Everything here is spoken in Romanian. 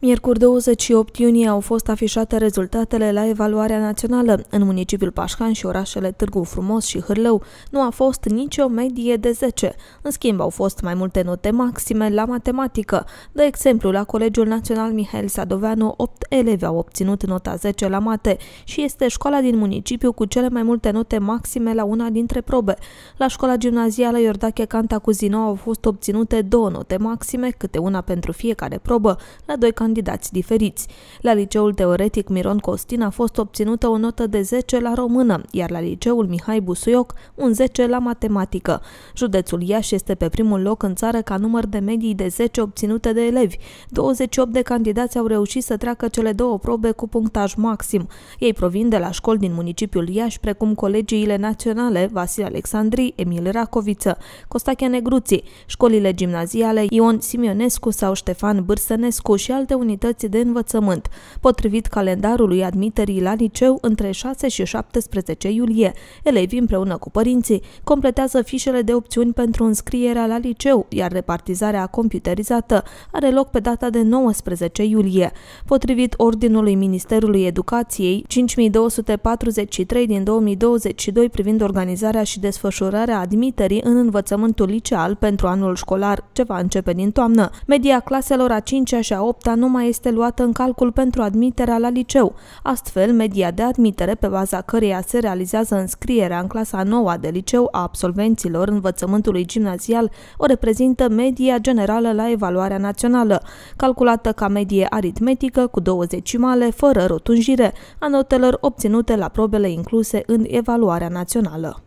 Miercuri 28 iunie au fost afișate rezultatele la evaluarea națională. În municipiul Pașcan și orașele Târgu Frumos și Hârlău nu a fost nicio medie de 10. În schimb, au fost mai multe note maxime la matematică. De exemplu, la Colegiul Național Mihail Sadoveanu, 8 elevi au obținut nota 10 la mate și este școala din municipiu cu cele mai multe note maxime la una dintre probe. La școala gimnazială Iordache Canta Cuzino au fost obținute două note maxime, câte una pentru fiecare probă, la doi candidați diferiți. La liceul teoretic Miron Costin a fost obținută o notă de 10 la română, iar la liceul Mihai Busuioc un 10 la matematică. Județul Iași este pe primul loc în țară ca număr de medii de 10 obținute de elevi. 28 de candidați au reușit să treacă cele două probe cu punctaj maxim. Ei provin de la școli din municipiul Iași, precum colegiile naționale Vasile Alexandrii, Emil Racoviță, Costache Negruții, școlile gimnaziale Ion Simionescu sau Ștefan Bârsănescu și alte unități de învățământ, potrivit calendarului admiterii la liceu între 6 și 17 iulie. Elevii împreună cu părinții completează fișele de opțiuni pentru înscrierea la liceu, iar repartizarea computerizată are loc pe data de 19 iulie. Potrivit Ordinului Ministerului Educației 5243 din 2022 privind organizarea și desfășurarea admiterii în învățământul liceal pentru anul școlar ce va începe din toamnă, media claselor a 5-a și a 8-a nu nu mai este luată în calcul pentru admiterea la liceu. Astfel, media de admitere pe baza căreia se realizează înscrierea în clasa noua de liceu a absolvenților învățământului gimnazial o reprezintă media generală la evaluarea națională, calculată ca medie aritmetică cu două zecimale, fără rotunjire, a notelor obținute la probele incluse în evaluarea națională.